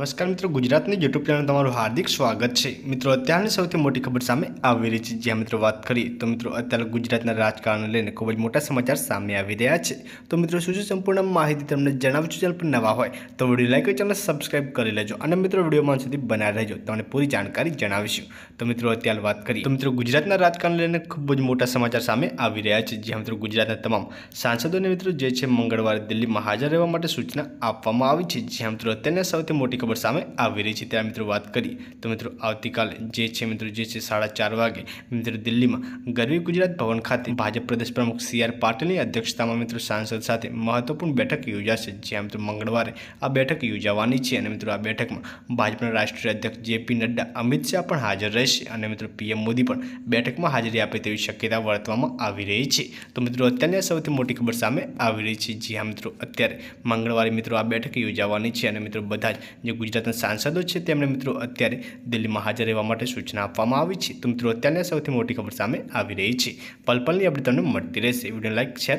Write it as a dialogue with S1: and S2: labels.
S1: નમસ્કાર મિત્રો ગુજરાતની યુટ્યુબ ચેનલ તમારું હાર્દિક સ્વાગત છે મિત્રો અત્યારની સૌથી મોટી ખબર સામે આવી રહી છે જ્યાં મિત્રો વાત કરીએ તો મિત્રો અત્યારે ગુજરાતના રાજકારણને લઈને ખૂબ જ મોટા સમાચાર સામે આવી રહ્યા છે તો મિત્રો શું છે સંપૂર્ણ માહિતી તમને જણાવું છું ચેનલ પર નવા હોય તો વિડીયો લાઈક ચેનલ સબસ્ક્રાઈબ કરી લેજો અને મિત્રો વિડીયોમાં સુધી બનાવી રહેજો તમને પૂરી જાણકારી જણાવીશું તો મિત્રો અત્યારે વાત કરીએ તો મિત્રો ગુજરાતના રાજકારણને લઈને ખૂબ જ મોટા સમાચાર સામે આવી રહ્યા છે જ્યાં મિત્રો ગુજરાતના તમામ સાંસદોને મિત્રો જે છે મંગળવારે દિલ્હીમાં હાજર રહેવા માટે સૂચના આપવામાં આવી છે જ્યાં મિત્રો અત્યારના સૌથી મોટી ખબર ખબર સામે આવી રહી છે ત્યારે મિત્રો વાત કરીએ તો મિત્રો આવતીકાલે જે છે મિત્રો જે છે સાડા ચાર વાગે મિત્રો દિલ્હીમાં ગરવી ગુજરાત ભવન ખાતે ભાજપ પ્રદેશ પ્રમુખ સી આર પાટીલની અધ્યક્ષતામાં મિત્રો સાંસદ સાથે મહત્વપૂર્ણ બેઠક યોજાશે જ્યાં મિત્રો મંગળવારે આ બેઠક યોજાવાની છે અને મિત્રો આ બેઠકમાં ભાજપના રાષ્ટ્રીય અધ્યક્ષ જેપી નડ્ડા અમિત શાહ પણ હાજર રહેશે અને મિત્રો પીએમ મોદી પણ બેઠકમાં હાજરી આપે તેવી શક્યતા વર્તવામાં આવી રહી છે તો મિત્રો અત્યારની સૌથી મોટી ખબર સામે આવી રહી છે જ્યાં મિત્રો અત્યારે મંગળવારે મિત્રો આ બેઠક યોજાવાની છે અને મિત્રો બધા જ જે ગુજરાતના સાંસદો છે તેમને મિત્રો અત્યારે દિલ્હીમાં હાજર રહેવા માટે સૂચના આપવામાં આવી છે તો મિત્રો અત્યારની સૌથી મોટી ખબર સામે આવી રહી છે પલપલની અપડેટ તમને મળતી રહેશે વિડીયો લાઇક શેર